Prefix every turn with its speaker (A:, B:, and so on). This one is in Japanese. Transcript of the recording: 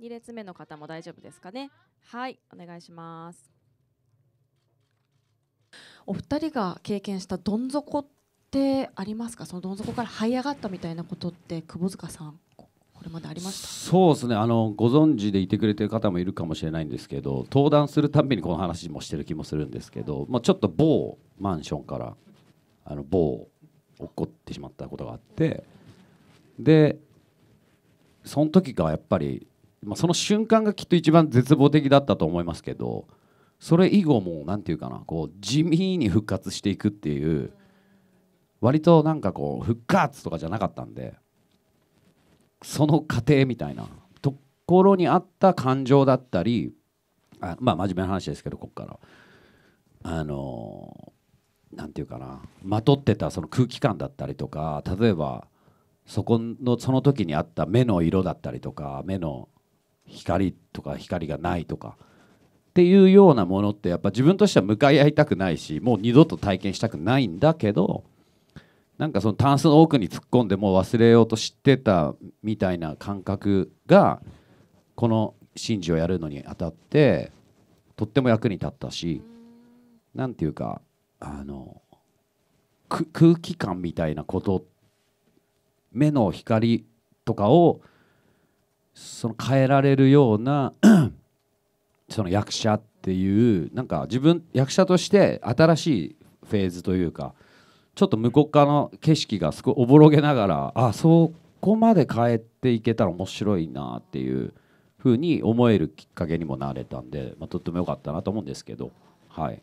A: 2列目の方も大丈夫ですかねはいお願いしますお二人が経験したどん底ってありますかそのどん底から這い上がったみたいなことって窪塚さんこれまでありました
B: そうですねあのご存知でいてくれてる方もいるかもしれないんですけど登壇するたびにこの話もしてる気もするんですけど、まあ、ちょっと某マンションからあの某起っこってしまったことがあってでその時がやっぱりまあ、その瞬間がきっと一番絶望的だったと思いますけどそれ以後も何て言うかなこう地味に復活していくっていう割となんかこう復活とかじゃなかったんでその過程みたいなところにあった感情だったりあまあ真面目な話ですけどここからあの何て言うかなまとってたその空気感だったりとか例えばそこのその時にあった目の色だったりとか目の光とか光がないとかっていうようなものってやっぱ自分としては向かい合いたくないしもう二度と体験したくないんだけどなんかそのタンスの奥に突っ込んでもう忘れようとしてたみたいな感覚がこの神事をやるのにあたってとっても役に立ったし何ていうかあの空気感みたいなこと目の光とかをその変えられるような その役者っていうなんか自分役者として新しいフェーズというかちょっと向こう側の景色がすごいおぼろげながらあそこまで変えていけたら面白いなっていうふうに思えるきっかけにもなれたんで、まあ、とっても良かったなと思うんですけどはい。